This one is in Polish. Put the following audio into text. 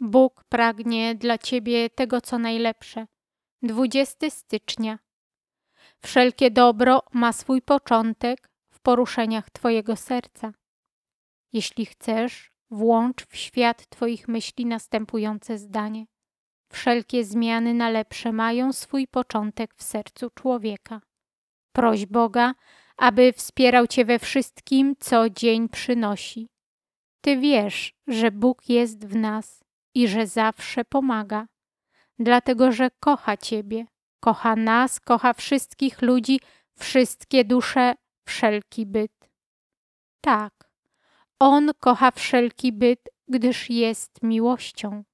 Bóg pragnie dla Ciebie tego, co najlepsze. 20 stycznia. Wszelkie dobro ma swój początek w poruszeniach Twojego serca. Jeśli chcesz, włącz w świat Twoich myśli następujące zdanie. Wszelkie zmiany na lepsze mają swój początek w sercu człowieka. Proś Boga, aby wspierał Cię we wszystkim, co dzień przynosi. Ty wiesz, że Bóg jest w nas i że zawsze pomaga, dlatego że kocha Ciebie, kocha nas, kocha wszystkich ludzi, wszystkie dusze, wszelki byt. Tak, On kocha wszelki byt, gdyż jest miłością.